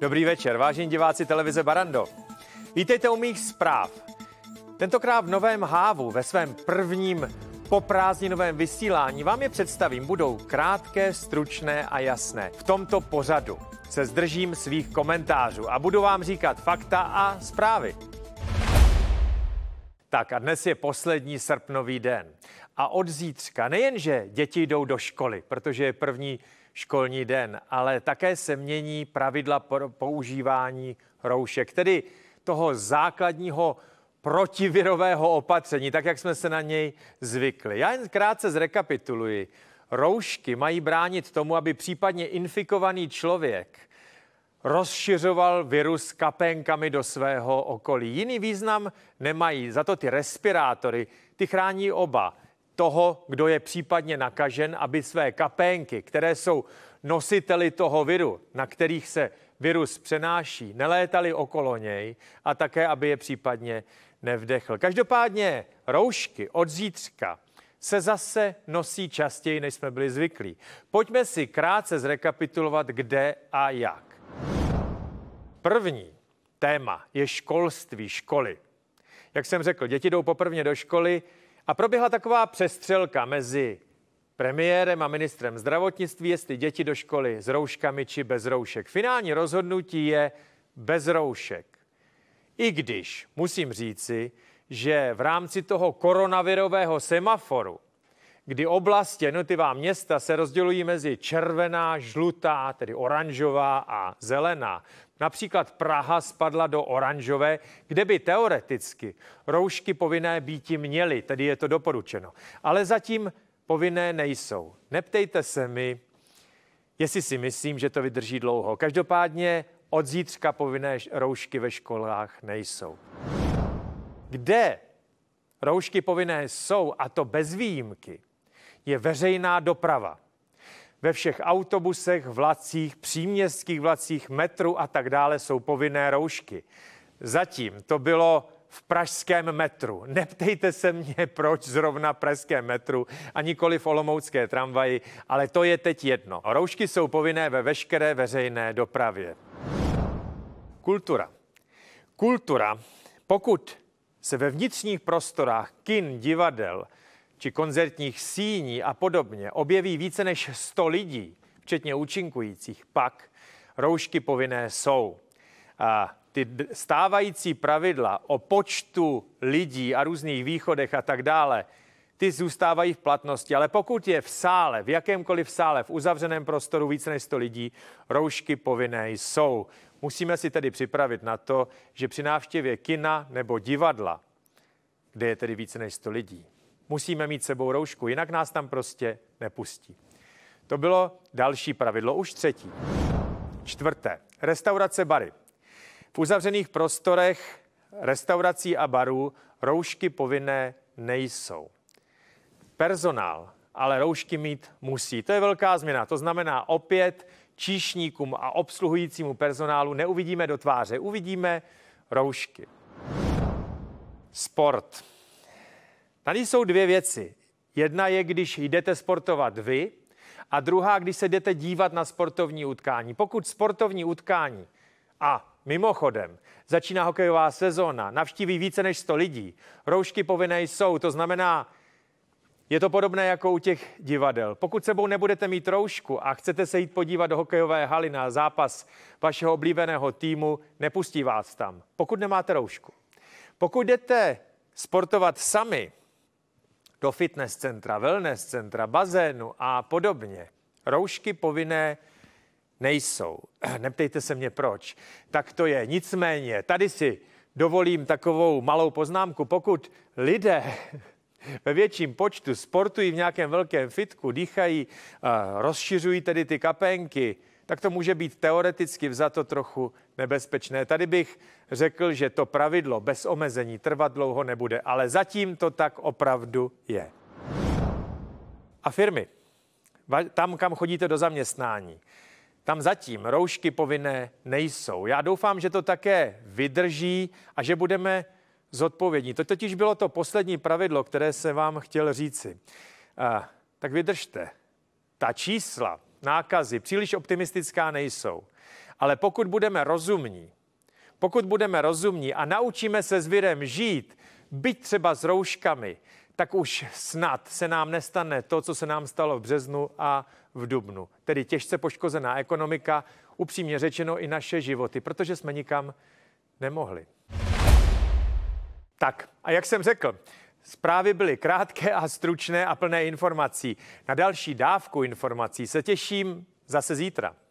Dobrý večer, vážení diváci televize Barando. Vítejte u mých zpráv. Tentokrát v Novém Hávu ve svém prvním poprázdninovém vysílání vám je představím. Budou krátké, stručné a jasné. V tomto pořadu se zdržím svých komentářů a budu vám říkat fakta a zprávy. Tak a dnes je poslední srpnový den. A od zítřka nejenže děti jdou do školy, protože je první školní den, ale také se mění pravidla pro používání roušek, tedy toho základního protivirového opatření, tak jak jsme se na něj zvykli. Já jen krátce zrekapituluji. Roušky mají bránit tomu, aby případně infikovaný člověk rozšiřoval virus kapénkami do svého okolí. Jiný význam nemají, za to ty respirátory, ty chrání oba toho, kdo je případně nakažen, aby své kapénky, které jsou nositeli toho viru, na kterých se virus přenáší, nelétali okolo něj a také, aby je případně nevdechl. Každopádně roušky od zítřka se zase nosí častěji, než jsme byli zvyklí. Pojďme si krátce zrekapitulovat, kde a jak. První téma je školství, školy. Jak jsem řekl, děti jdou poprvně do školy, a proběhla taková přestřelka mezi premiérem a ministrem zdravotnictví, jestli děti do školy s rouškami či bez roušek. Finální rozhodnutí je bez roušek. I když musím říci, že v rámci toho koronavirového semaforu, kdy oblasti, jednotlivá města se rozdělují mezi červená, žlutá, tedy oranžová a zelená, Například Praha spadla do oranžové, kde by teoreticky roušky povinné býti měly, tedy je to doporučeno. Ale zatím povinné nejsou. Neptejte se mi, jestli si myslím, že to vydrží dlouho. Každopádně od zítřka povinné roušky ve školách nejsou. Kde roušky povinné jsou, a to bez výjimky, je veřejná doprava ve všech autobusech, vlacích, příměstských vlacích, metru a tak dále jsou povinné roušky. Zatím to bylo v pražském metru. Neptejte se mě, proč zrovna pražské metru a nikoli v olomoucké tramvaji, ale to je teď jedno. Roušky jsou povinné ve veškeré veřejné dopravě. Kultura. Kultura, pokud se ve vnitřních prostorách kin, divadel, či koncertních síní a podobně objeví více než 100 lidí, včetně účinkujících, pak roušky povinné jsou. A ty stávající pravidla o počtu lidí a různých východech a tak dále, ty zůstávají v platnosti, ale pokud je v sále, v jakémkoliv sále, v uzavřeném prostoru více než 100 lidí, roušky povinné jsou. Musíme si tedy připravit na to, že při návštěvě kina nebo divadla, kde je tedy více než 100 lidí, musíme mít sebou roušku, jinak nás tam prostě nepustí. To bylo další pravidlo, už třetí. Čtvrté, restaurace bary. V uzavřených prostorech restaurací a barů roušky povinné nejsou. Personál ale roušky mít musí. To je velká změna. To znamená opět číšníkům a obsluhujícímu personálu neuvidíme do tváře, uvidíme roušky. Sport. Tady jsou dvě věci. Jedna je, když jdete sportovat vy, a druhá, když se jdete dívat na sportovní utkání. Pokud sportovní utkání a mimochodem začíná hokejová sezóna, navštíví více než 100 lidí, roušky povinné jsou, to znamená, je to podobné jako u těch divadel. Pokud sebou nebudete mít roušku a chcete se jít podívat do hokejové haly na zápas vašeho oblíbeného týmu, nepustí vás tam, pokud nemáte roušku. Pokud jdete sportovat sami, do fitness centra, wellness centra, bazénu a podobně. Roušky povinné nejsou. Neptejte se mě proč. Tak to je. Nicméně, tady si dovolím takovou malou poznámku. Pokud lidé ve větším počtu sportují v nějakém velkém fitku, dýchají, eh, rozšiřují tedy ty kapenky, tak to může být teoreticky vzato trochu nebezpečné. Tady bych řekl, že to pravidlo bez omezení trvat dlouho nebude, ale zatím to tak opravdu je. A firmy, tam, kam chodíte do zaměstnání, tam zatím roušky povinné nejsou. Já doufám, že to také vydrží a že budeme zodpovědní. To totiž bylo to poslední pravidlo, které se vám chtěl říci. Eh, tak vydržte. Ta čísla, nákazy příliš optimistická nejsou. Ale pokud budeme rozumní, pokud budeme rozumní a naučíme se s virem žít, byť třeba s rouškami, tak už snad se nám nestane to, co se nám stalo v březnu a v dubnu. Tedy těžce poškozená ekonomika, upřímně řečeno i naše životy, protože jsme nikam nemohli. Tak, a jak jsem řekl, Zprávy byly krátké a stručné a plné informací. Na další dávku informací se těším zase zítra.